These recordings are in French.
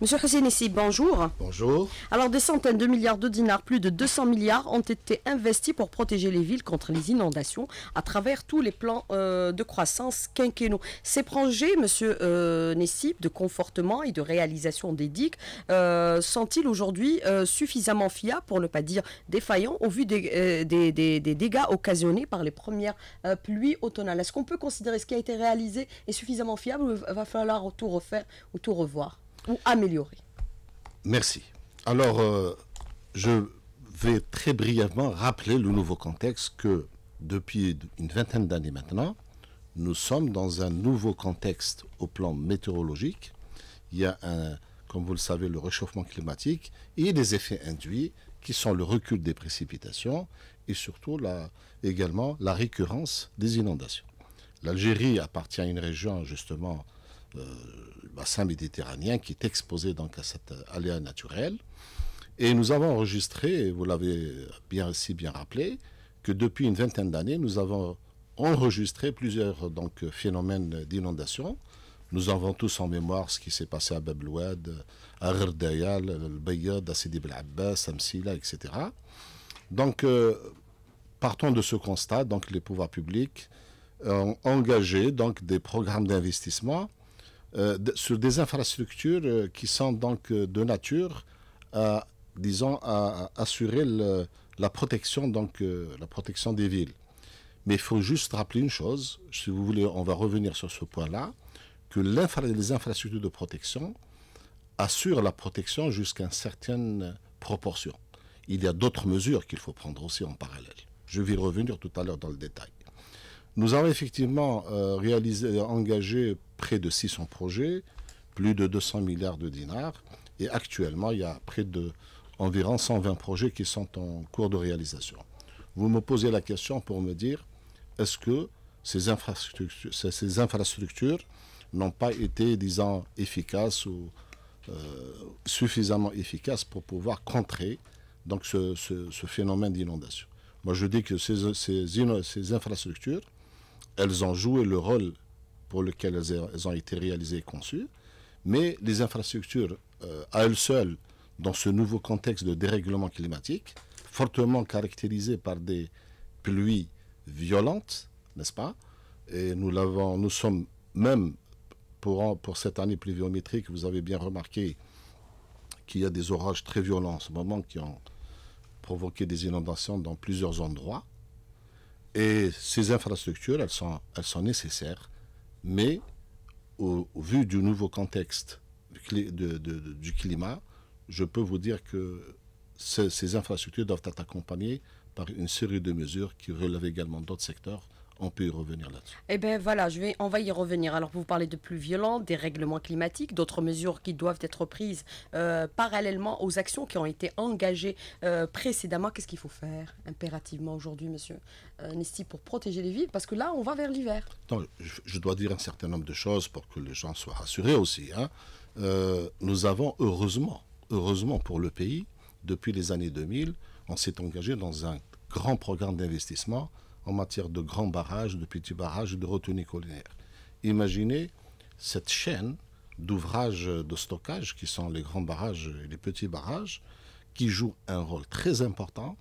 Monsieur Hussein ici, bonjour. Bonjour. Alors des centaines de milliards de dinars, plus de 200 milliards ont été investis pour protéger les villes contre les inondations à travers tous les plans euh, de croissance quinquennaux. Ces projets, monsieur euh, de confortement et de réalisation des digues, euh, sont-ils aujourd'hui euh, suffisamment fiables, pour ne pas dire défaillants, au vu des, dégâts occasionnés par les premières pluies automnales Est-ce qu'on peut considérer ce qui a été réalisé est suffisamment fiable ou va falloir tout refaire ou tout revoir ou améliorer Merci. Alors, euh, je vais très brièvement rappeler le nouveau contexte que depuis une vingtaine d'années maintenant, nous sommes dans un nouveau contexte au plan météorologique. Il y a, un, comme vous le savez, le réchauffement climatique et les effets induits qui sont le recul des précipitations et surtout également la récurrence des inondations. L'Algérie appartient à une région justement euh, bassin méditerranéen qui est exposé donc à cette euh, aléa naturelle. Et nous avons enregistré, vous l'avez bien si bien rappelé, que depuis une vingtaine d'années, nous avons enregistré plusieurs donc, phénomènes d'inondation. Nous avons tous en mémoire ce qui s'est passé à Bab à al Bayyad, à Sidi Bel à Msila, etc. Donc, euh, partons partant de ce constat, donc les pouvoirs publics ont engagé donc des programmes d'investissement euh, sur des infrastructures euh, qui sont donc euh, de nature à, disons, à, assurer la protection, donc, la protection des villes. Mais il faut juste rappeler une chose, si vous voulez, on va revenir sur ce point-là, que les infrastructures de protection assurent la protection jusqu'à une certaine proportion. Il y a d'autres mesures qu'il faut prendre aussi en parallèle. Je vais revenir tout à l'heure dans le détail. Nous avons effectivement euh, réalisé, engagé près de 600 projets, plus de 200 milliards de dinars, et actuellement, il y a près de environ 120 projets qui sont en cours de réalisation. Vous me posez la question pour me dire, est-ce que ces infrastructures, ces infrastructures n'ont pas été, disons, efficaces ou euh, suffisamment efficaces pour pouvoir contrer donc, ce, phénomène d'inondation Moi, je dis que ces infrastructures elles ont joué le rôle pour lequel elles ont été réalisées et conçues, mais les infrastructures euh, à elles seules, dans ce nouveau contexte de dérèglement climatique, fortement caractérisé par des pluies violentes, n'est-ce pas Et nous l'avons, nous sommes même pour, pour cette année pluviométrique, vous avez bien remarqué qu'il y a des orages très violents en ce moment qui ont provoqué des inondations dans plusieurs endroits. Et ces infrastructures, elles sont, nécessaires, mais au, vu du nouveau contexte du, climat, je peux vous dire que ces infrastructures doivent être accompagnées par une série de mesures qui relèvent également d'autres secteurs, on peut y revenir là-dessus. Eh bien voilà, je vais, on va y revenir. Alors vous parlez de plus violents, des règlements climatiques, d'autres mesures qui doivent être prises euh, parallèlement aux actions qui ont été engagées euh, précédemment. Qu'est-ce qu'il faut faire impérativement aujourd'hui, monsieur euh, Nesti, pour protéger les villes Parce que là, on va vers l'hiver. Je, dois dire un certain nombre de choses pour que les gens soient rassurés aussi. Hein. Euh, nous avons heureusement, heureusement pour le pays, depuis les années 2000, on s'est engagé dans un grand programme d'investissement en matière de grands barrages, de petits barrages, de retenue collinaires. Imaginez cette chaîne d'ouvrages de stockage qui sont les grands barrages et les petits barrages qui jouent un rôle très important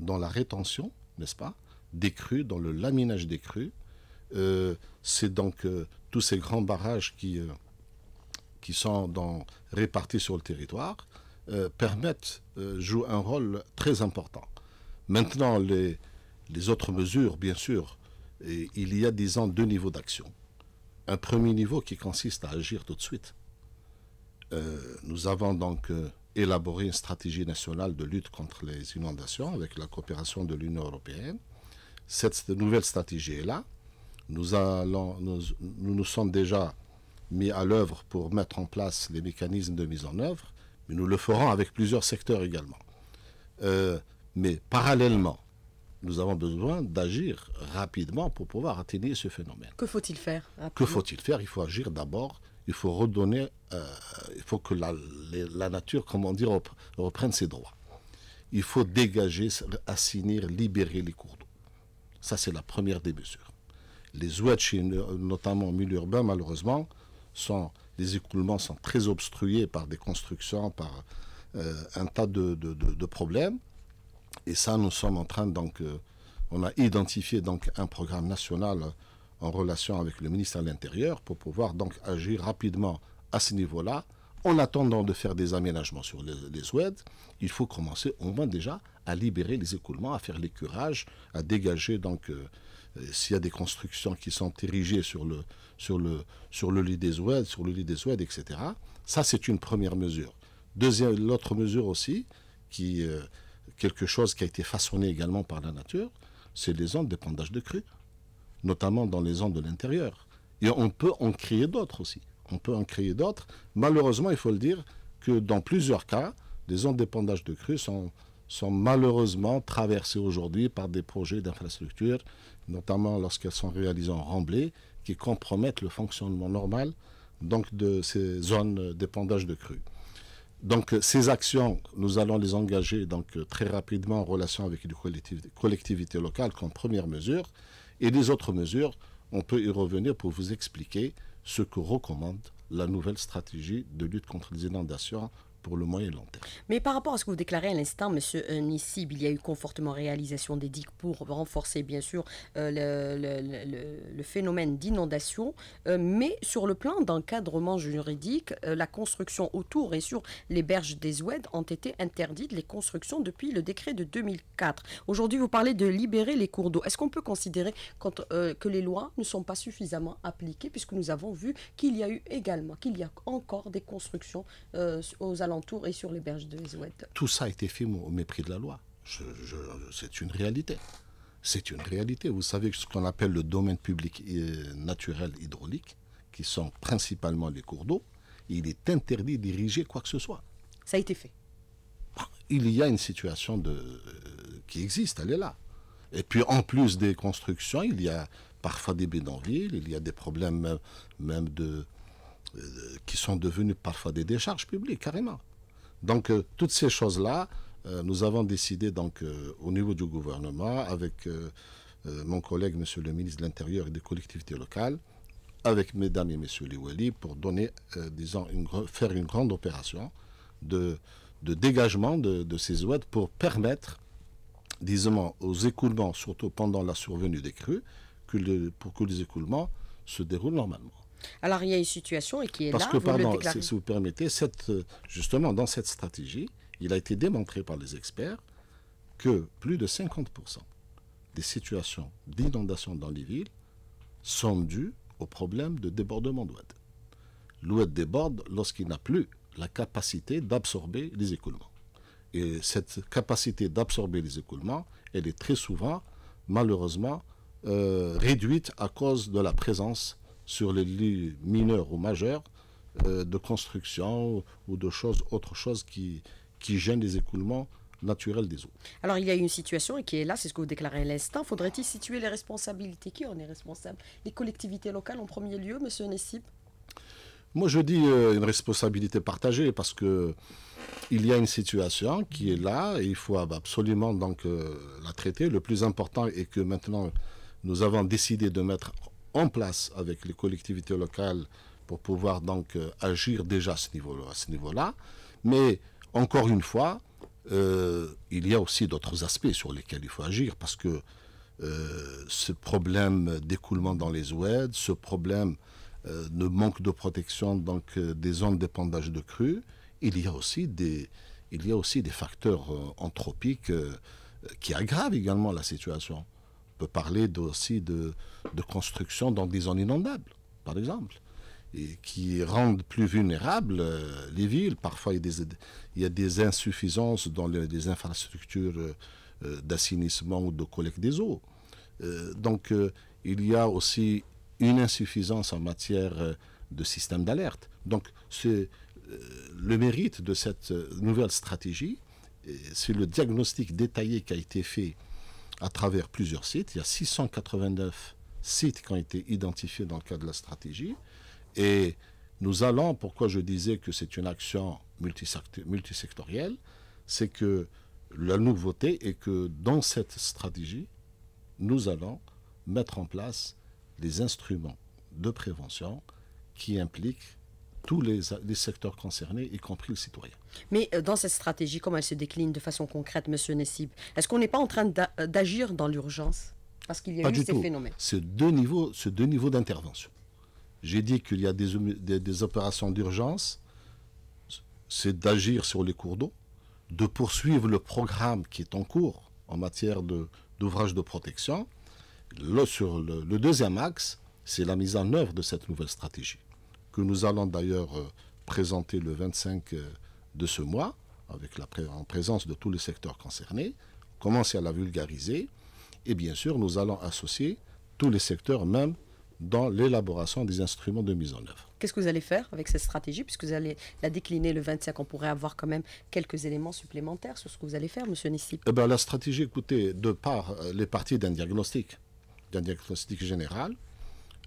dans la rétention, n'est-ce pas, des crues, dans le laminage des crues. Euh, c'est donc euh, tous ces grands barrages qui, euh, qui sont répartis sur le territoire permettent, jouent un rôle très important. Maintenant, les, les autres mesures, bien sûr, il y a, disons, deux niveaux d'action. Un premier niveau qui consiste à agir tout de suite. Euh, nous avons donc euh, élaboré une stratégie nationale de lutte contre les inondations avec la coopération de l'Union européenne. Cette nouvelle stratégie est là. Nous, nous, sommes déjà mis à l'œuvre pour mettre en place les mécanismes de mise en œuvre, mais nous le ferons avec plusieurs secteurs également. Euh, mais parallèlement, nous avons besoin d'agir rapidement pour pouvoir atténuer ce phénomène. Que faut-il faire Que faut-il faire Il faut agir d'abord, il faut redonner, euh, il faut que la, nature, comment dire, reprenne ses droits. Il faut dégager, assainir, libérer les cours d'eau. Ça, c'est la première des mesures. Les ouetches, notamment en milieu urbain, malheureusement, sont, les écoulements sont très obstrués par des constructions, par euh, un tas de problèmes et ça, nous sommes en train, donc, euh, on a identifié donc un programme national en relation avec le ministère de l'Intérieur pour pouvoir donc agir rapidement à ce niveau-là. En attendant de faire des aménagements sur les, les il faut commencer au moins déjà à libérer les écoulements, à faire l'écurage, à dégager donc euh, euh, s'il y a des constructions qui sont érigées sur le sur le sur le lit des OED, sur le lit des OED, etc. Ça c'est une première mesure. Deuxième, l'autre mesure aussi qui quelque chose qui a été façonné également par la nature, c'est les zones d'épandage de crues, notamment dans les zones de l'intérieur. Et on peut en créer d'autres aussi. On peut en créer d'autres. Malheureusement, il faut le dire, que dans plusieurs cas, les zones d'épandage de crues sont, sont malheureusement traversées aujourd'hui par des projets d'infrastructures, notamment lorsqu'elles sont réalisées en remblai, qui compromettent le fonctionnement normal donc, de ces zones d'épandage de crues. Donc ces actions, nous allons les engager donc très rapidement en relation avec les collectivités, locales comme première mesure. Et les autres mesures, on peut y revenir pour vous expliquer ce que recommande la nouvelle stratégie de lutte contre les inondations le moyen de long Mais par rapport à ce que vous déclarez à l'instant, M. Nissib, il y a eu confortement réalisation des digues pour renforcer, bien sûr, euh, le, phénomène d'inondation. Euh, mais sur le plan d'encadrement juridique, euh, la construction autour et sur les berges des Oued ont été interdites, les constructions depuis le décret de 2004. Aujourd'hui, vous parlez de libérer les cours d'eau. Est-ce qu'on peut considérer que les lois ne sont pas suffisamment appliquées, puisque nous avons vu qu'il y a eu également, qu'il y a encore des constructions aux alentours et sur les berges de Tout ça a été fait au mépris de la loi. c'est une réalité. C'est une réalité. Vous savez ce qu'on appelle le domaine public naturel hydraulique, qui sont principalement les cours d'eau, il est interdit d'iriger quoi que ce soit. Ça a été fait. Il y a une situation euh, qui existe, elle est là. Et puis en plus des constructions, il y a parfois des bidonvilles, il y a des problèmes euh, même de, euh, qui sont devenues parfois des décharges publiques, carrément. Donc, euh, toutes ces choses-là, euh, nous avons décidé, donc, au niveau du gouvernement, avec mon collègue, monsieur le ministre de l'Intérieur et des collectivités locales, avec mesdames et messieurs les Wali pour donner, faire une grande opération de, dégagement de, ces ouates pour permettre, disons, aux écoulements, surtout pendant la survenue des crues, pour que les écoulements se déroulent normalement. Alors il y a une situation et qui est Parce là. Parce que, pardon, si vous permettez, justement, dans cette stratégie, il a été démontré par les experts que plus de 50% des situations d'inondation dans les villes sont dues au problème de débordement d'eau. L'eau déborde lorsqu'il n'a plus la capacité d'absorber les écoulements. Et cette capacité d'absorber les écoulements, elle est très souvent, malheureusement, euh, réduite à cause de la présence sur les lits mineurs ou majeurs euh, de construction ou de choses, autre chose qui, qui gênent les écoulements naturels des eaux. Alors il y a une situation qui est là, c'est ce que vous déclarez à l'instant. Faudrait-il situer les responsabilités Qui en est responsable Les collectivités locales en premier lieu, monsieur Nessib Moi je dis euh, une responsabilité partagée parce que il y a une situation qui est là et il faut absolument donc euh, la traiter. Le plus important est que maintenant nous avons décidé de mettre en place avec les collectivités locales pour pouvoir donc euh, agir déjà à ce niveau-là. Mais encore une fois, euh, il y a aussi d'autres aspects sur lesquels il faut agir parce que euh, ce problème d'écoulement dans les oueds, ce problème de manque de protection donc des zones d'épandage de crues, il y a aussi des, il y a aussi des facteurs anthropiques qui aggravent également la situation peut parler aussi de, de, construction dans des zones inondables, par exemple, et qui rendent plus vulnérables euh, les villes. Parfois, il y a des, insuffisances dans les, infrastructures euh, euh, d'assainissement ou de collecte des eaux. donc, il y a aussi une insuffisance en matière de système d'alerte. Donc, le mérite de cette nouvelle stratégie, c'est le diagnostic détaillé qui a été fait à travers plusieurs sites. Il y a 689 sites qui ont été identifiés dans le cadre de la stratégie. Et nous allons, pourquoi je disais que c'est une action multisectorielle, c'est que la nouveauté est que dans cette stratégie, nous allons mettre en place les instruments de prévention qui impliquent tous les, secteurs concernés, y compris le citoyen. Mais euh, dans cette stratégie, comment elle se décline de façon concrète, Monsieur Nessib Est-ce qu'on n'est pas en train euh, d'agir dans l'urgence Parce qu'il y a eu ces phénomènes. C'est deux niveaux, ce deux niveaux d'intervention. J'ai dit qu'il y a des, opérations d'urgence, c'est d'agir sur les cours d'eau, de poursuivre le programme qui est en cours en matière d'ouvrages de, de, protection. sur le deuxième axe, c'est la mise en œuvre de cette nouvelle stratégie que nous allons d'ailleurs euh, présenter le 25 euh, de ce mois, avec la en présence de tous les secteurs concernés, commencer à la vulgariser, et bien sûr, nous allons associer tous les secteurs, même dans l'élaboration des instruments de mise en œuvre. Qu'est-ce que vous allez faire avec cette stratégie Puisque vous allez la décliner le 25, on pourrait avoir quand même quelques éléments supplémentaires sur ce que vous allez faire, monsieur Nissi. Eh ben, la stratégie, écoutez, de par euh, les parties d'un diagnostic, d'un diagnostic général,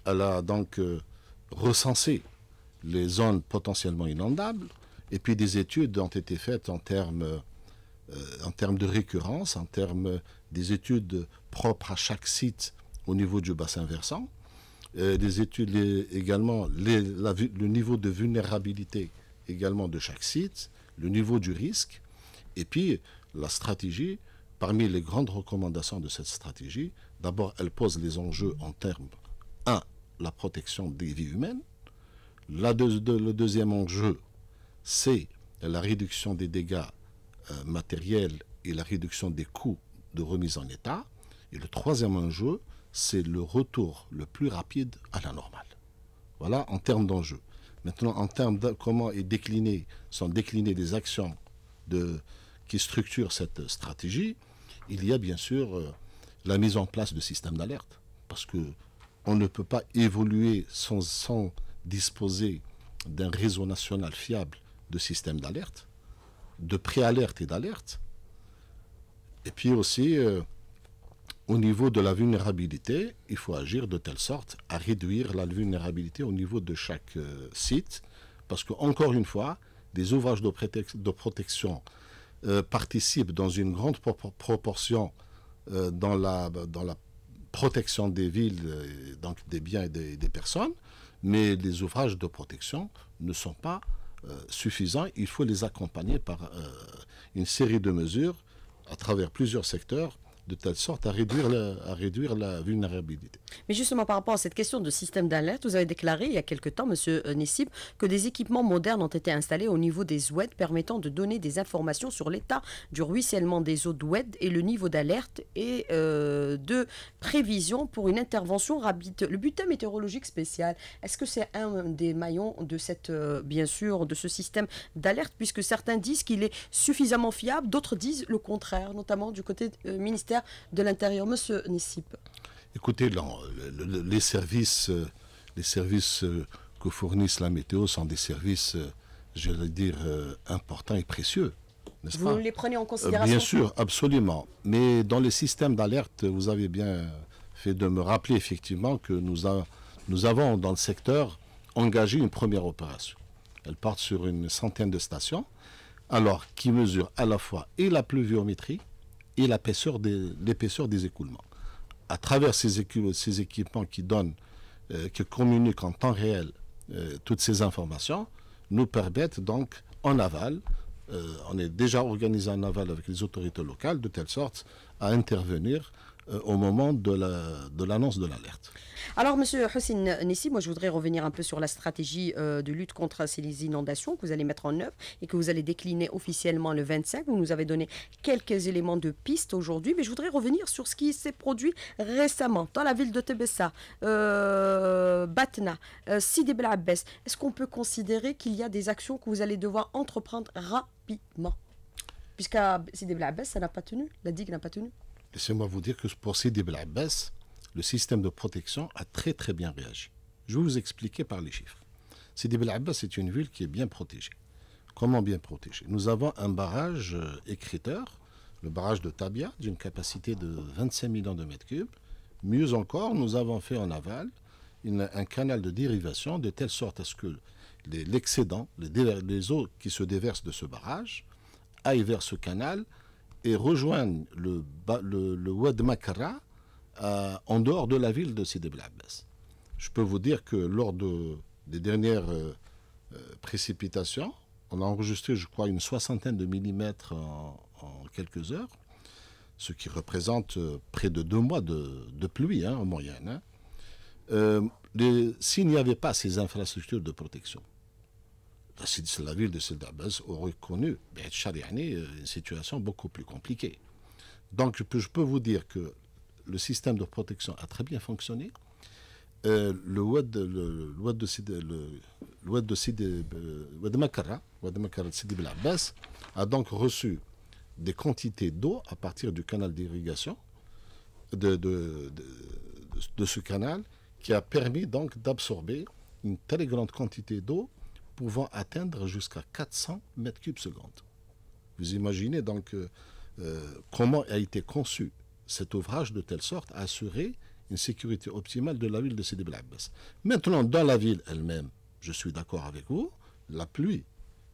elle a donc recensé les zones potentiellement inondables. Et puis des études ont été faites en termes, euh, en termes de récurrence, en termes des études propres à chaque site au niveau du bassin versant. Euh, des études également le niveau de vulnérabilité également de chaque site, le niveau du risque. Et puis la stratégie, parmi les grandes recommandations de cette stratégie, d'abord elle pose les enjeux en termes 1. La protection des vies humaines la le deuxième enjeu, c'est la réduction des dégâts euh, matériels et la réduction des coûts de remise en état. Et le troisième enjeu, c'est le retour le plus rapide à la normale. Voilà en termes d'enjeux. Maintenant, en termes de comment est décliné, sont déclinées des actions de, qui structurent cette stratégie, il y a bien sûr euh, la mise en place de systèmes d'alerte. Parce que on ne peut pas évoluer sans disposer d'un réseau national fiable de systèmes d'alerte, de préalerte et d'alerte, et puis aussi euh, au niveau de la vulnérabilité, il faut agir de telle sorte à réduire la vulnérabilité au niveau de chaque euh, site, parce que encore une fois, des ouvrages de, protection euh, participent dans une grande proportion dans la dans la protection des villes, donc des biens et des personnes, mais les ouvrages de protection ne sont pas euh, suffisants. Il faut les accompagner par euh, une série de mesures à travers plusieurs secteurs de telle sorte à réduire, la, à réduire la vulnérabilité. Mais justement, par rapport à cette question de système d'alerte, vous avez déclaré il y a quelque temps, M. Euh, Nessib, que des équipements modernes ont été installés au niveau des oued permettant de donner des informations sur l'état du ruissellement des eaux d'oued et le niveau d'alerte et euh, de prévision pour une intervention rapide. Le butin météorologique spécial, est-ce que c'est un des maillons de cette, euh, bien sûr, de ce système d'alerte, puisque certains disent qu'il est suffisamment fiable, d'autres disent le contraire, notamment du côté ministère de l'Intérieur. Monsieur Nissip. Écoutez, euh, les services, euh, les services euh, que fournissent la météo sont des services, je vais dire, importants et précieux. Vous les prenez en considération Bien sûr, absolument. Mais dans le système d'alerte, vous avez bien fait de me rappeler effectivement que nous, avons dans le secteur engagé une première opération. Elle porte sur une centaine de stations, alors qui mesurent à la fois et la pluviométrie et l'épaisseur des, écoulements. À travers ces, équipements, ces équipements qui donnent, euh, qui communiquent en temps réel euh, toutes ces informations, nous permettent donc en aval, euh, on est déjà organisé en aval avec les autorités locales de telle sorte à intervenir euh, au moment de l'annonce de l'alerte. Alors, Monsieur Hussein Nessi, moi je voudrais revenir un peu sur la stratégie euh, de lutte contre ces inondations que vous allez mettre en œuvre et que vous allez décliner officiellement le 25. Vous nous avez donné quelques éléments de piste aujourd'hui, mais je voudrais revenir sur ce qui s'est produit récemment dans la ville de Tebessa, euh, Batna, Sidi Abbes. Est-ce qu'on peut considérer qu'il y a des actions que vous allez devoir entreprendre rapidement Puisqu'à Sidi Abbes, ça n'a pas tenu, la digue n'a pas tenu. Laissez-moi vous dire que pour Sidi Bel Abbas, le système de protection a très très bien réagi. Je vais vous expliquer par les chiffres. Sidi Bel Abbas une ville qui est bien protégée. Comment bien protégée Nous avons un barrage euh, écriteur, le barrage de Tabia, d'une capacité de 25 millions de mètres cubes. Mieux encore, nous avons fait en aval un canal de dérivation de telle sorte à ce que l'excédent, les, eaux qui se déversent de ce barrage, aillent vers ce canal et rejoignent le, le, Wad Makara euh, en dehors de la ville de Sidi Bel Je peux vous dire que lors de, des dernières euh, euh, précipitations, on a enregistré, je crois, une soixantaine de millimètres en, quelques heures, ce qui représente près de deux mois de, pluie hein, en moyenne. Hein. S'il n'y avait pas ces infrastructures de protection, bah, la ville de Sidi aurait connu ben, euh, une situation beaucoup plus compliquée. Donc je peux, vous dire que le système de protection a très bien fonctionné. Euh, le Wad de Sidi euh, de Makara, de Sidi a donc reçu des quantités d'eau à partir du canal d'irrigation de, de, de, ce canal qui a permis donc d'absorber une très grande quantité d'eau pouvant atteindre jusqu'à 400 mètres cubes secondes. Vous imaginez donc euh, euh, comment a été conçu cet ouvrage de telle sorte à assurer une sécurité optimale de la ville de Sidi Maintenant, dans la ville elle-même, je suis d'accord avec vous, la pluie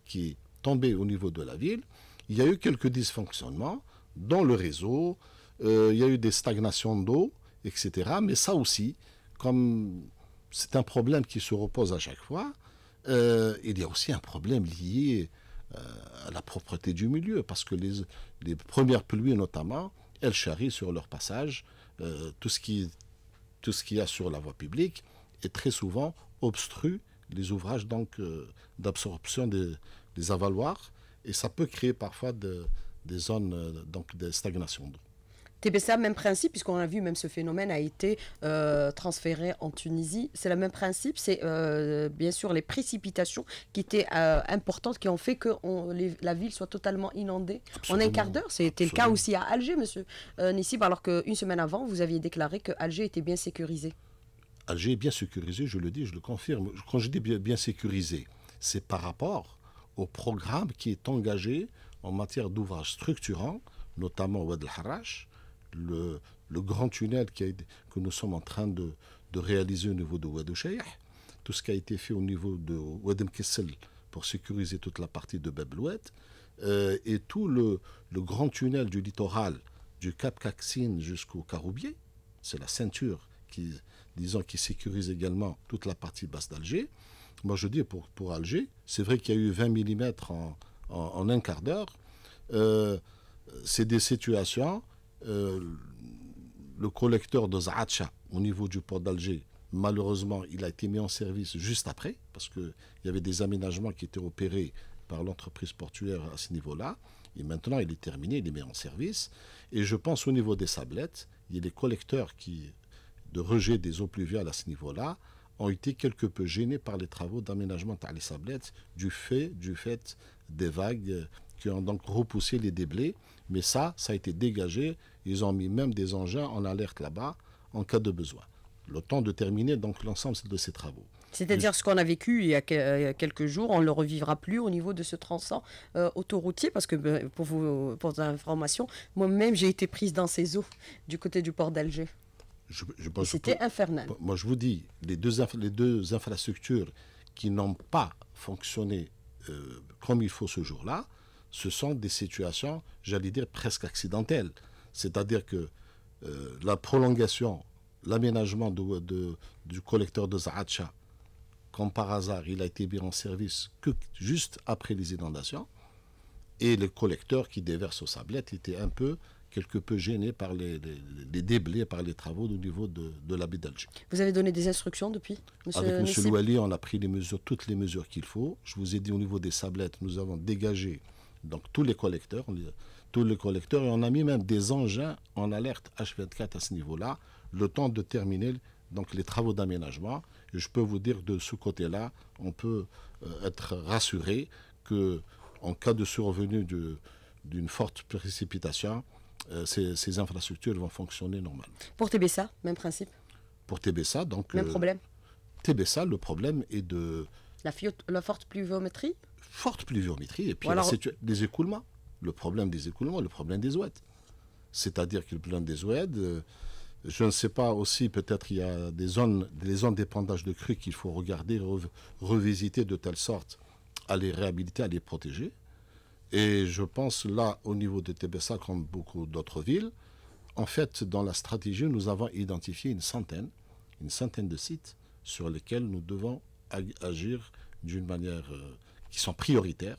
qui tombait au niveau de la ville, il y a eu quelques dysfonctionnements dans le réseau, euh, il y a eu des stagnations d'eau, etc. Mais ça aussi, comme c'est un problème qui se repose à chaque fois, euh, il y a aussi un problème lié euh, à la propreté du milieu, parce que les, premières pluies notamment, elles charrient sur leur passage euh, tout ce qui tout qu'il y a sur la voie publique et très souvent obstruent les ouvrages donc d'absorption des, avaloirs et ça peut créer parfois des zones donc de stagnation d'eau. TBCA, même principe, puisqu'on a vu même ce phénomène a été euh, transféré en Tunisie. C'est le même principe, c'est euh, bien sûr les précipitations qui étaient euh, importantes, qui ont fait que la ville soit totalement inondée en un quart d'heure. C'était le cas aussi à Alger, monsieur Nissib, alors qu'une semaine avant, vous aviez déclaré que Alger était bien sécurisé. Alger est bien sécurisé, je le dis, je le confirme. Quand je dis bien, sécurisé, c'est par rapport au programme qui est engagé en matière d'ouvrages structurants, notamment Ouad al-Harash, le, grand tunnel qui que nous sommes en train de, de réaliser au niveau de Shayah, tout ce qui a été fait au niveau de Wedemkessel Kessel pour sécuriser toute la partie de Bebelouet, euh, et tout le, grand tunnel du littoral du Cap Caxine jusqu'au Caroubier, c'est la ceinture qui, disons, qui sécurise également toute la partie basse d'Alger. Moi, je dis pour, pour Alger, c'est vrai qu'il y a eu 20 mm en, en, un quart d'heure. Euh, c'est des situations euh, le collecteur de Zaatcha au niveau du port d'Alger, malheureusement, il a été mis en service juste après, parce qu'il y avait des aménagements qui étaient opérés par l'entreprise portuaire à ce niveau-là. Et maintenant, il est terminé, il est mis en service. Et je pense au niveau des sablettes, il y a des collecteurs qui, de rejet des eaux pluviales à ce niveau-là ont été quelque peu gênés par les travaux d'aménagement à les sablettes du fait, du fait des vagues qui ont donc repoussé les déblais mais ça, ça a été dégagé. Ils ont mis même des engins en alerte là-bas en cas de besoin. Le temps de terminer donc l'ensemble de ces travaux. C'est-à-dire ce qu'on a vécu il y a euh, quelques jours, on ne le revivra plus au niveau de ce tronçon euh, autoroutier, parce que euh, pour vous, pour moi-même j'ai été prise dans ces eaux du côté du port d'Alger. C'était infernal. Moi je vous dis, les deux, les deux infrastructures qui n'ont pas fonctionné comme il faut ce jour-là, ce sont des situations, j'allais dire, presque accidentelles. C'est-à-dire que euh, la prolongation, l'aménagement de, du collecteur de Zahatcha, comme par hasard, il a été mis en service que juste après les inondations, et le collecteur qui déverse aux sablettes était un peu quelque peu gêné par les, les, par les travaux au niveau de, de la Vous avez donné des instructions depuis monsieur Avec M. Louali, on a pris les mesures, toutes les mesures qu'il faut. Je vous ai dit au niveau des sablettes, nous avons dégagé donc tous les collecteurs, tous les collecteurs, et on a mis même des engins en alerte H24 à ce niveau-là, le temps de terminer donc les travaux d'aménagement. Et je peux vous dire de ce côté-là, on peut euh, être rassuré que en cas de survenue d'une forte précipitation, euh, ces, infrastructures vont fonctionner normalement. Pour TBSA, même principe. Pour TBSA, donc. Même euh, problème. TBSA, le problème est de. La, la forte pluviométrie forte pluviométrie et puis les des écoulements. Le problème des écoulements, le problème des ouèdes. C'est-à-dire que le problème des ouèdes euh, je ne sais pas aussi, peut-être il y a des zones, des zones d'épandage de crues qu'il faut regarder, revisiter de telle sorte à les réhabiliter, à les protéger. Et je pense là, au niveau de Tébessa, comme beaucoup d'autres villes, en fait, dans la stratégie, nous avons identifié une centaine, une centaine de sites sur lesquels nous devons agir d'une manière euh, qui sont prioritaires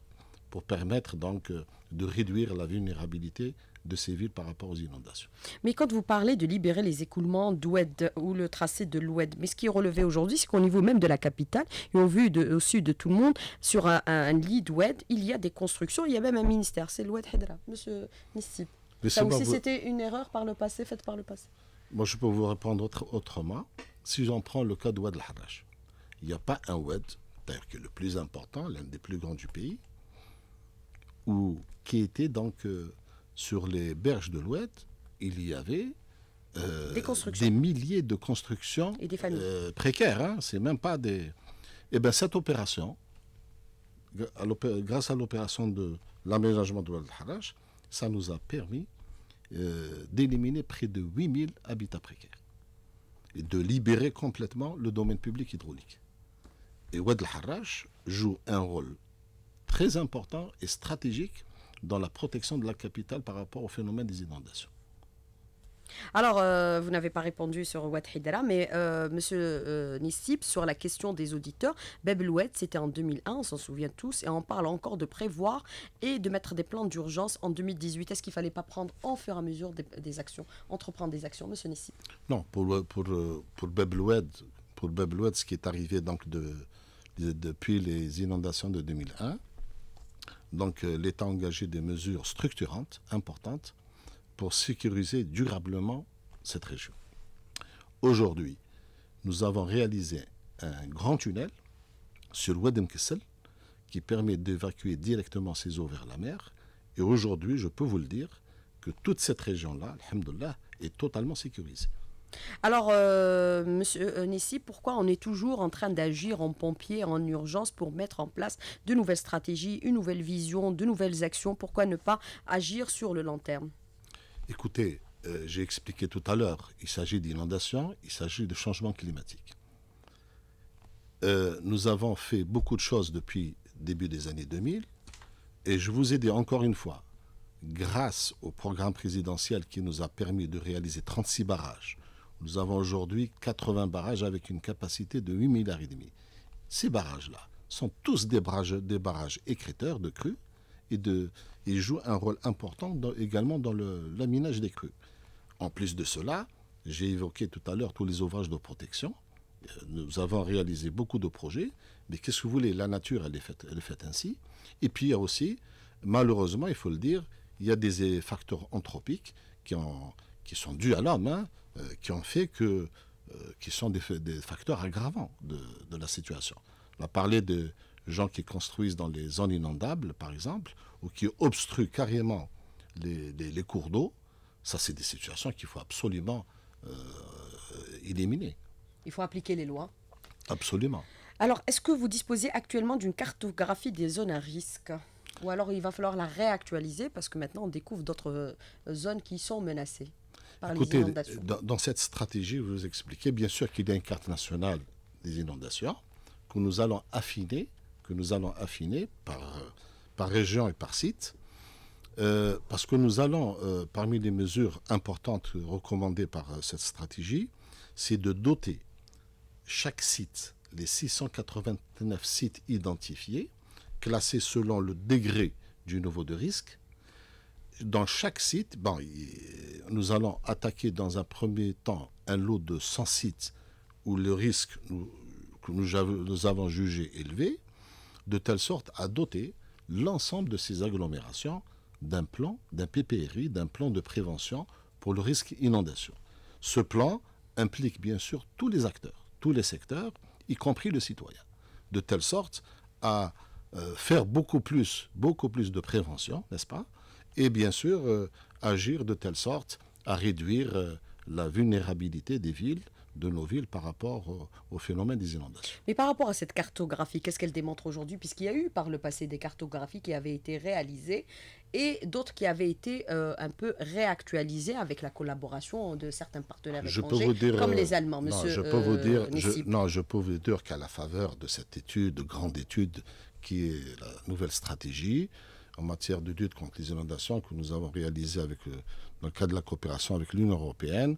pour permettre donc euh, de réduire la vulnérabilité de ces villes par rapport aux inondations. Mais quand vous parlez de libérer les écoulements d'Oued ou le tracé de l'Oued, mais ce qui est relevé aujourd'hui, c'est qu'au niveau même de la capitale, et on vu au sud de tout le monde, sur un, lit d'Oued, il y a des constructions, il y a même un ministère, c'est l'Oued Hedra, monsieur Nissi. Ça aussi, c'était une erreur par le passé, faite par le passé. Moi, je peux vous répondre autrement. Si j'en prends le cas d'Oued al il n'y a pas un Oued c'est-à-dire que le plus important, l'un des plus grands du pays, où, qui était donc euh, sur les berges de l'Ouette, il y avait euh, des, milliers de constructions euh, précaires. Hein. c'est même pas des. Eh bien, cette opération, grâce à l'opération de l'aménagement de Wal-Harash, ça nous a permis d'éliminer près de 8000 habitats précaires et de libérer complètement le domaine public hydraulique et Ouad al-Harrach joue un rôle très important et stratégique dans la protection de la capitale par rapport au phénomène des inondations. Alors, euh, vous n'avez pas répondu sur Ouad Hidara, mais M. Euh, monsieur euh, Nissip, sur la question des auditeurs, Bab Oued, c'était en 2001, on s'en souvient tous, et on parle encore de prévoir et de mettre des plans d'urgence en 2018. Est-ce qu'il ne fallait pas prendre en fur et à mesure des, actions, entreprendre des actions, Monsieur Nissip Non, pour, pour, pour ce qui est arrivé donc de, depuis les inondations de 2001. Donc euh, l'État a engagé des mesures structurantes, importantes, pour sécuriser durablement cette région. Aujourd'hui, nous avons réalisé un grand tunnel sur l'Oued Kessel qui permet d'évacuer directement ces eaux vers la mer. Et aujourd'hui, je peux vous le dire que toute cette région-là, alhamdoulilah, est totalement sécurisée. Alors, euh, Monsieur Nessi, pourquoi on est toujours en train d'agir en pompier, en urgence, pour mettre en place de nouvelles stratégies, une nouvelle vision, de nouvelles actions Pourquoi ne pas agir sur le long terme Écoutez, euh, j'ai expliqué tout à l'heure, il s'agit d'inondations, il s'agit de changement climatique. Euh, nous avons fait beaucoup de choses depuis début des années 2000, et je vous ai dit encore une fois, grâce au programme présidentiel qui nous a permis de réaliser 36 barrages, nous avons aujourd'hui 80 barrages avec une capacité de 8 milliards et demi. Ces barrages-là sont tous des barrages, des écriteurs de crues et, jouent un rôle important également dans l'aménage des crues. En plus de cela, j'ai évoqué tout à l'heure tous les ouvrages de protection. Euh, nous avons réalisé beaucoup de projets, mais qu'est-ce que vous voulez La nature, elle est, faite, ainsi. Et puis il y a aussi, malheureusement, il faut le dire, il y a des euh, facteurs anthropiques qui, sont dus à l'homme. Hein. Euh, qui ont fait que, euh, qui sont des, des facteurs aggravants de, la situation. On va parler de gens qui construisent dans les zones inondables, par exemple, ou qui obstruent carrément les, cours d'eau. Ça, c'est des situations qu'il faut absolument euh, éliminer. Il faut appliquer les lois. Absolument. Alors, est-ce que vous disposez actuellement d'une cartographie des zones à risque Ou alors il va falloir la réactualiser parce que maintenant on découvre d'autres zones qui sont menacées dans, cette stratégie, vous expliquez bien sûr qu'il y a une carte nationale des inondations que nous allons affiner, que nous allons affiner par, euh, région et par site. Euh, parce que nous allons, euh, parmi les mesures importantes recommandées par cette stratégie, c'est de doter chaque site, les 689 sites identifiés, classés selon le degré du niveau de risque, dans chaque site, nous allons attaquer dans un premier temps un lot de 100 sites où le risque que nous, avons jugé élevé, de telle sorte à doter l'ensemble de ces agglomérations d'un plan, d'un PPRI, d'un plan de prévention pour le risque inondation. Ce plan implique bien sûr tous les acteurs, tous les secteurs, y compris le citoyen, de telle sorte à euh, faire beaucoup plus, beaucoup plus de prévention, n'est-ce pas, et bien sûr euh, agir de telle sorte à réduire euh, la vulnérabilité des villes de nos villes par rapport au, phénomène des inondations. Mais par rapport à cette cartographie, qu'est-ce qu'elle démontre aujourd'hui Puisqu'il y a eu par le passé des cartographies qui avaient été réalisées et d'autres qui avaient été euh, un peu réactualisées avec la collaboration de certains partenaires je comme les Allemands, monsieur. Je peux vous dire, non, je peux vous dire qu'à la faveur de cette étude, grande étude qui est la nouvelle stratégie, en matière de lutte contre les inondations que nous avons réalisé avec, euh, dans le cadre de la coopération avec l'Union européenne,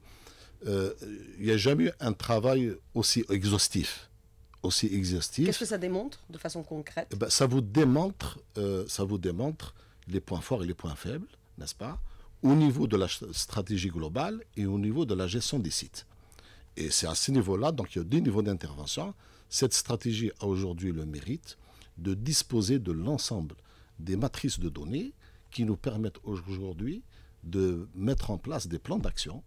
euh, il n'y a jamais eu un travail aussi exhaustif. Aussi exhaustif. Qu'est-ce que ça démontre de façon concrète eh ben, ça, vous démontre, euh, ça vous démontre les points forts et les points faibles, n'est-ce pas Au niveau de la stratégie globale et au niveau de la gestion des sites. Et c'est à ce niveau-là, donc il y a deux niveaux d'intervention. Cette stratégie a aujourd'hui le mérite de disposer de l'ensemble des matrices de données qui nous permettent aujourd'hui de mettre en place des plans d'action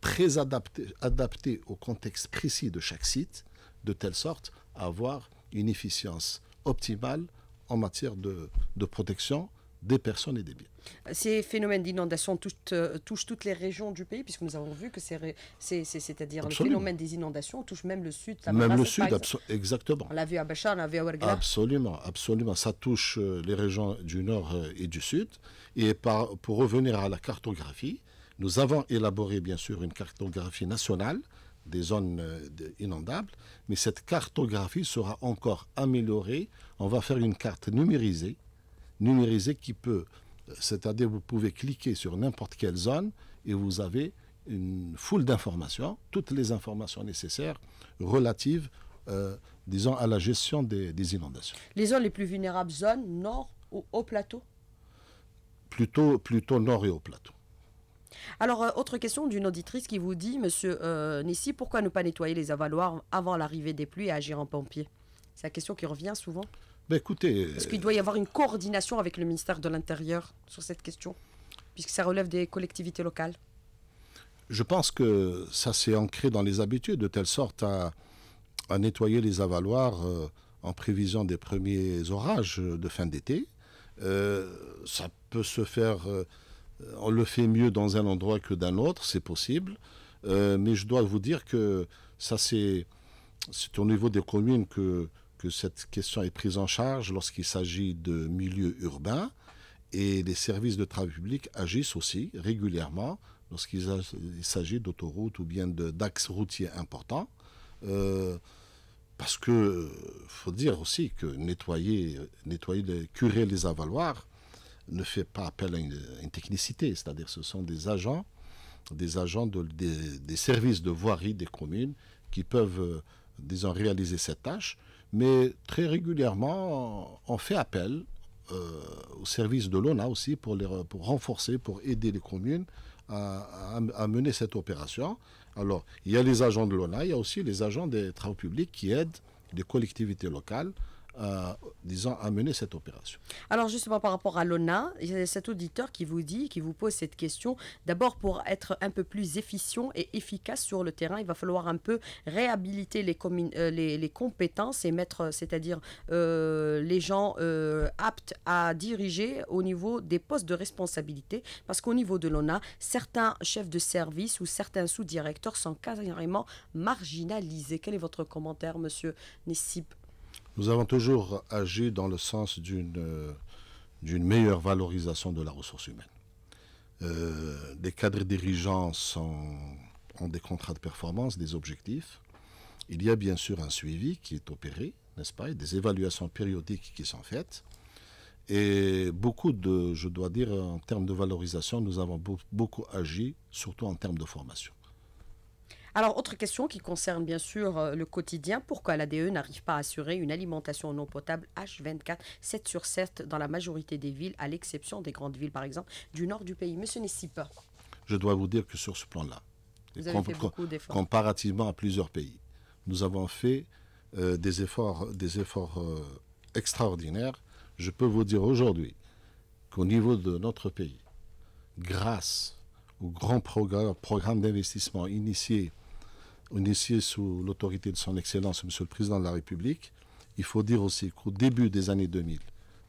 très adaptés, au contexte précis de chaque site, de telle sorte à avoir une efficience optimale en matière de, de protection des personnes et des biens. Ces phénomènes d'inondation euh, touchent, toutes les régions du pays, puisque nous avons vu que c'est-à-dire le phénomène des inondations touche même le sud. même le sud, exactement. On l'a vu à Bachar, on l'a vu à Absolument, absolument. Ça touche euh, les régions du nord euh, et du sud. Et par, pour revenir à la cartographie, nous avons élaboré bien sûr une cartographie nationale des zones inondables, mais cette cartographie sera encore améliorée. On va faire une carte numérisée numérisé qui peut, c'est-à-dire vous pouvez cliquer sur n'importe quelle zone et vous avez une foule d'informations, toutes les informations nécessaires relatives, euh, disons, à la gestion des, inondations. Les zones les plus vulnérables, zones nord ou haut plateau plutôt, plutôt nord et haut plateau. Alors, euh, autre question d'une auditrice qui vous dit, Monsieur euh, Nissi, pourquoi ne pas nettoyer les avaloirs avant l'arrivée des pluies et agir en pompier C'est la question qui revient souvent. Bah, Est-ce qu'il doit y avoir une coordination avec le ministère de l'Intérieur sur cette question, puisque ça relève des collectivités locales Je pense que ça s'est ancré dans les habitudes, de telle sorte à, nettoyer les avaloirs euh, en prévision des premiers orages de fin d'été. Euh, ça peut se faire, euh, on le fait mieux dans un endroit que dans l'autre, c'est possible. mais je dois vous dire que ça c'est au niveau des communes que que cette question est prise en charge lorsqu'il s'agit de milieux urbains et les services de travail public agissent aussi régulièrement lorsqu'il s'agit d'autoroutes ou bien d'axes routiers importants. Euh, parce que euh, faut dire aussi que nettoyer, nettoyer curer les avaloirs ne fait pas appel à une, technicité, c'est-à-dire ce sont des agents, des agents des, services de voirie des communes qui peuvent, euh, réaliser cette tâche mais très régulièrement, on fait appel euh, au service de l'ONA aussi pour, les, pour renforcer, pour aider les communes à, à, mener cette opération. Alors, il y a les agents de l'ONA, il y a aussi les agents des travaux publics qui aident les collectivités locales euh, disons, à mener cette opération. Alors justement par rapport à l'ONA, cet auditeur qui vous dit, qui vous pose cette question, d'abord pour être un peu plus efficient et efficace sur le terrain, il va falloir un peu réhabiliter les, euh, compétences et mettre, c'est-à-dire euh, les gens aptes à diriger au niveau des postes de responsabilité, parce qu'au niveau de l'ONA, certains chefs de service ou certains sous-directeurs sont carrément marginalisés. Quel est votre commentaire, monsieur Nissip nous avons toujours agi dans le sens d'une euh, meilleure valorisation de la ressource humaine. Euh, des cadres dirigeants ont des contrats de performance, des objectifs. Il y a bien sûr un suivi qui est opéré, n'est-ce pas, des évaluations périodiques qui sont faites. Et beaucoup de, je dois dire, en termes de valorisation, nous avons beaucoup agi, surtout en termes de formation. Alors, autre question qui concerne bien sûr euh, le quotidien, pourquoi l'ADE n'arrive pas à assurer une alimentation non potable H24, 7 sur 7 dans la majorité des villes, à l'exception des grandes villes, par exemple, du nord du pays Monsieur pas. Je dois vous dire que sur ce plan-là, comparativement à plusieurs pays, nous avons fait euh, des efforts, des efforts euh, extraordinaires. Je peux vous dire aujourd'hui qu'au niveau de notre pays, grâce au grand programme, d'investissement initié, sous l'autorité de son Excellence, Monsieur le Président de la République. Il faut dire aussi qu'au début des années 2000,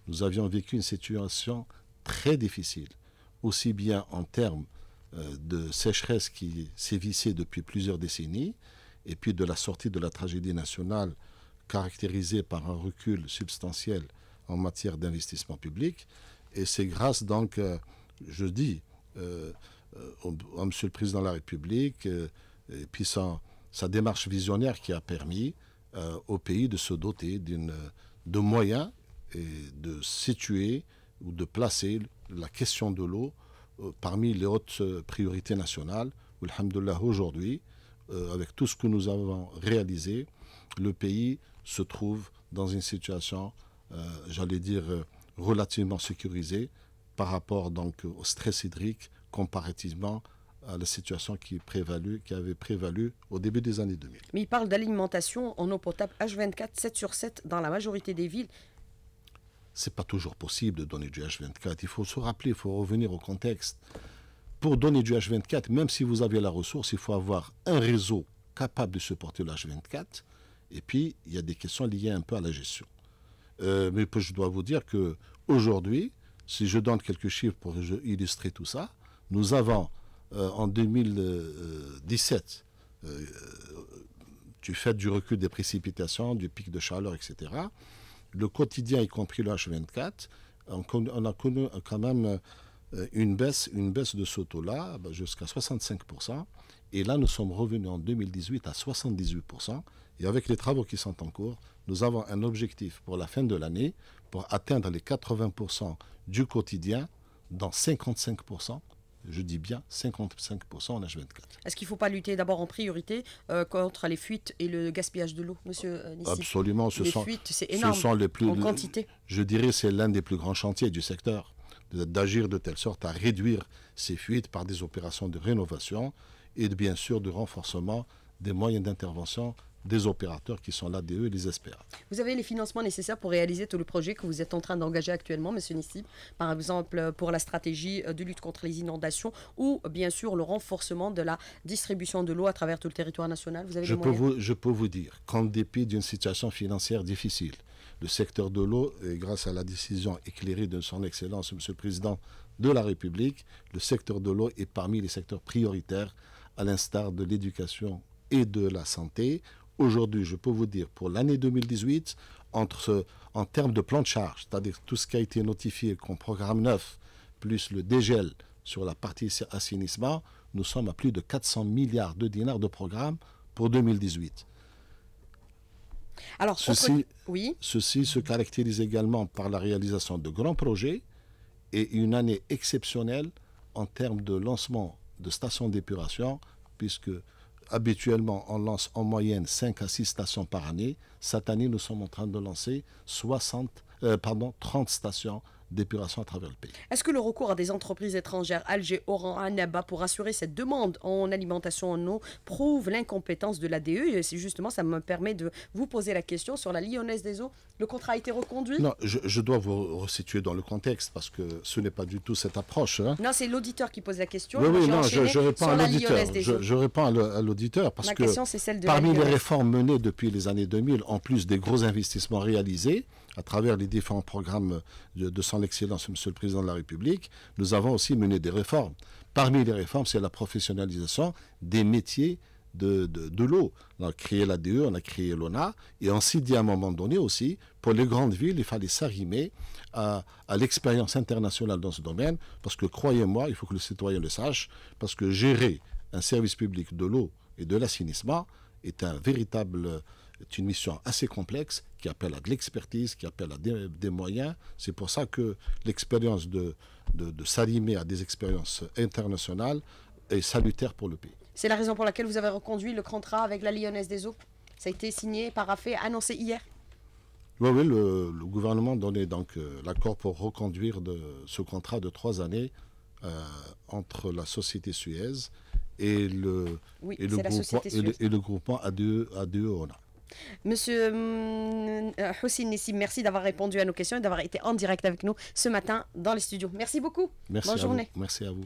nous avions vécu une situation très difficile, aussi bien en termes euh, de sécheresse qui sévissait depuis plusieurs décennies, et puis de la sortie de la tragédie nationale caractérisée par un recul substantiel en matière d'investissement public. Et c'est grâce donc, euh, je dis, euh, euh, au M. le Président de la République, euh, et puis sa, démarche visionnaire qui a permis euh, au pays de se doter de moyens et de situer ou de placer la question de l'eau parmi les hautes priorités nationales. Alhamdulillah, aujourd'hui, avec tout ce que nous avons réalisé, le pays se trouve dans une situation, j'allais dire, relativement sécurisée par rapport donc au stress hydrique, comparativement à la situation qui, qui avait prévalu au début des années 2000. Mais il parle d'alimentation en eau potable H24, 7 sur 7 dans la majorité des villes. C'est pas toujours possible de donner du H24. Il faut se rappeler, il faut revenir au contexte. Pour donner du H24, même si vous avez la ressource, il faut avoir un réseau capable de supporter le H24. Et puis, il y a des questions liées un peu à la gestion. Euh, mais je dois vous dire que aujourd'hui, si je donne quelques chiffres pour illustrer tout ça, nous avons euh, en 2017, du fait du recul des précipitations, du pic de chaleur, etc., le quotidien, y compris le H24, on, a connu quand même euh, une baisse, une baisse de ce taux-là bah, jusqu'à 65%. Et là, nous sommes revenus en 2018 à 78%. Et avec les travaux qui sont en cours, nous avons un objectif pour la fin de l'année pour atteindre les 80% du quotidien dans 55% je dis bien 55% en H24. Est-ce qu'il ne faut pas lutter d'abord en priorité euh, contre les fuites et le gaspillage de l'eau, monsieur euh, Nissi Absolument, ce les fuites, c'est énorme en quantité. Je dirais c'est l'un des plus grands chantiers du secteur, d'agir de telle sorte à réduire ces fuites par des opérations de rénovation et bien sûr de renforcement des moyens d'intervention des opérateurs qui sont là, et les espérants. Vous avez les financements nécessaires pour réaliser tout le projet que vous êtes en train d'engager actuellement, Monsieur Nissib, par exemple pour la stratégie euh, de lutte contre les inondations ou bien sûr le renforcement de la distribution de l'eau à travers tout le territoire national. je, peux vous, dire qu'en dépit d'une situation financière difficile, le secteur de l'eau, grâce à la décision éclairée de son Excellence, M. le Président de la République, le secteur de l'eau est parmi les secteurs prioritaires, à l'instar de l'éducation et de la santé. Aujourd'hui, je peux vous dire, pour l'année 2018, entre, en termes de plan de charge, c'est-à-dire tout ce qui a été notifié comme programme 9 plus le dégel sur la partie assainissement, nous sommes à plus de 400 milliards de dinars de programme pour 2018. Alors, ceci, oui. ceci se caractérise également par la réalisation de grands projets et une année exceptionnelle en termes de lancement de stations d'épuration, puisque habituellement, on lance en moyenne 5 à 6 stations par année. Cette année, nous sommes en train de lancer 60, euh, pardon, 30 stations d'épuration à travers le pays. Est-ce que le recours à des entreprises étrangères, Alger, Oran, Annaba, pour assurer cette demande en alimentation en eau, prouve l'incompétence de l'ADE Et justement, ça me permet de vous poser la question sur la Lyonnaise des eaux. Le contrat a été reconduit Non, je, dois vous resituer dans le contexte parce que ce n'est pas du tout cette approche. Hein. Non, c'est l'auditeur qui pose la question. Oui, oui, non, je, réponds à l'auditeur. Je, réponds parce que question, celle de parmi les réformes menées depuis les années 2000, en plus des gros investissements réalisés, à travers les différents programmes de, son Excellence, Monsieur le Président de la République, nous avons aussi mené des réformes. Parmi les réformes, c'est la professionnalisation des métiers de, l'eau. On a créé la DE, on a créé l'ONA, et on s'est dit à un moment donné aussi, pour les grandes villes, il fallait s'arrimer à, l'expérience internationale dans ce domaine, parce que croyez-moi, il faut que le citoyen le sache, parce que gérer un service public de l'eau et de l'assainissement est un véritable, est une mission assez complexe qui appelle à de l'expertise, qui appelle à des, moyens. C'est pour ça que l'expérience de, de, à des expériences internationales est salutaire pour le pays. C'est la raison pour laquelle vous avez reconduit le contrat avec la Lyonnaise des Eaux. Ça a été signé, paraffé, annoncé hier. Oui, oui, le, gouvernement donnait donc euh, l'accord pour reconduire ce contrat de trois années euh, entre la société Suez et le, et, le groupement, et, le, Monsieur euh, euh, Houssin Nessim, merci d'avoir répondu à nos questions et d'avoir été en direct avec nous ce matin dans les studios. Merci beaucoup. Bonne journée. Merci à vous.